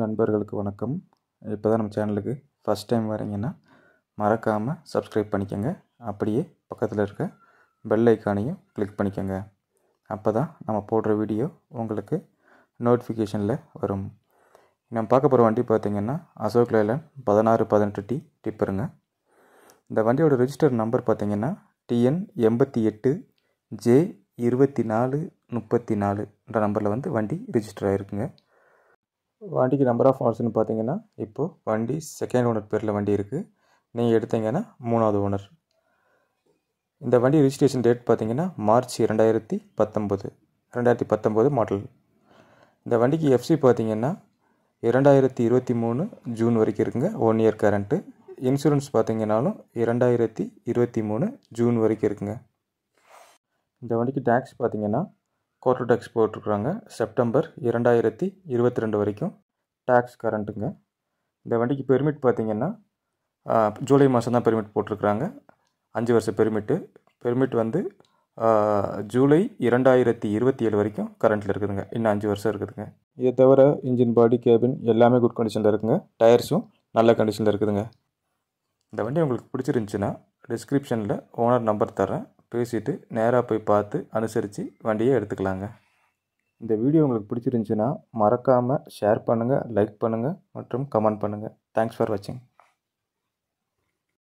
நண்பர்களுக்கு வணக்கம் இப்போ தான் நம்ம சேனலுக்கு ஃபஸ்ட் டைம் வரீங்கன்னா மறக்காமல் சப்ஸ்கிரைப் பண்ணிக்கோங்க அப்படியே பக்கத்தில் இருக்க பெல் ஐக்கானையும் கிளிக் பண்ணிக்கோங்க அப்போ தான் நம்ம போடுற வீடியோ உங்களுக்கு நோட்டிஃபிகேஷனில் வரும் நம்ம பார்க்க போகிற வண்டி பார்த்திங்கன்னா அசோக் லேலன் பதினாறு பதினெட்டு டி டிப்பருங்க இந்த வண்டியோட ரிஜிஸ்டர் நம்பர் பார்த்திங்கன்னா டிஎன் எண்பத்தி எட்டு ஜே இருபத்தி நாலு முப்பத்தி நாலுன்ற நம்பரில் வந்து வண்டி ரிஜிஸ்டர் ஆகிருக்குங்க வண்டிக்கு நம்பர் ஆஃப் ஓனர்ஸ்னு பார்த்தீங்கன்னா இப்போது வண்டி செகண்ட் ஓனர் பேரில் வண்டி இருக்குது நீங்கள் எடுத்தீங்கன்னா மூணாவது ஓனர் இந்த வண்டி ரிஜிஸ்ட்ரேஷன் டேட் பார்த்தீங்கன்னா மார்ச் ரெண்டாயிரத்தி பத்தொம்போது ரெண்டாயிரத்தி பத்தொம்போது மாடல் இந்த வண்டிக்கு எஃப்சி பார்த்தீங்கன்னா இரண்டாயிரத்தி இருபத்தி மூணு ஜூன் வரைக்கும் இருக்குங்க ஒன் இயர் கரண்ட்டு இன்சூரன்ஸ் பார்த்தீங்கன்னாலும் இரண்டாயிரத்தி இருபத்தி மூணு ஜூன் வரைக்கும் இருக்குங்க இந்த வண்டிக்கு டேக்ஸ் பார்த்தீங்கன்னா கோர்ட்டு டேக்ஸ் போட்டிருக்குறாங்க செப்டம்பர் இரண்டாயிரத்தி இருபத்தி ரெண்டு வரைக்கும் டேக்ஸ் கரண்ட்டுங்க இந்த வண்டிக்கு பெர்மிட் பார்த்திங்கன்னா ஜூலை மாதம் தான் பெர்மிட் போட்டிருக்குறாங்க அஞ்சு வருஷ பெர்மிட்டு பெர்மிட் வந்து ஜூலை இரண்டாயிரத்தி இருபத்தி ஏழு வரைக்கும் கரண்ட்டில் இருக்குதுங்க இன்னும் அஞ்சு வருஷம் இருக்குதுங்க இதை தவிர இன்ஜின் பாடி கேபின் எல்லாமே குட் கண்டிஷனில் இருக்குதுங்க டயர்ஸும் நல்ல கண்டிஷனில் இருக்குதுங்க இந்த வண்டி உங்களுக்கு பிடிச்சிருந்துச்சின்னா டிஸ்கிரிப்ஷனில் ஓனர் நம்பர் தரேன் பேசிவிட்டு நேராக போய் பார்த்து அனுசரித்து வண்டியை எடுத்துக்கலாங்க இந்த வீடியோ உங்களுக்கு பிடிச்சிருந்துச்சின்னா மறக்காமல் ஷேர் பண்ணுங்கள் லைக் பண்ணுங்கள் மற்றும் கமெண்ட் பண்ணுங்கள் தேங்க்ஸ் ஃபார் வாட்சிங்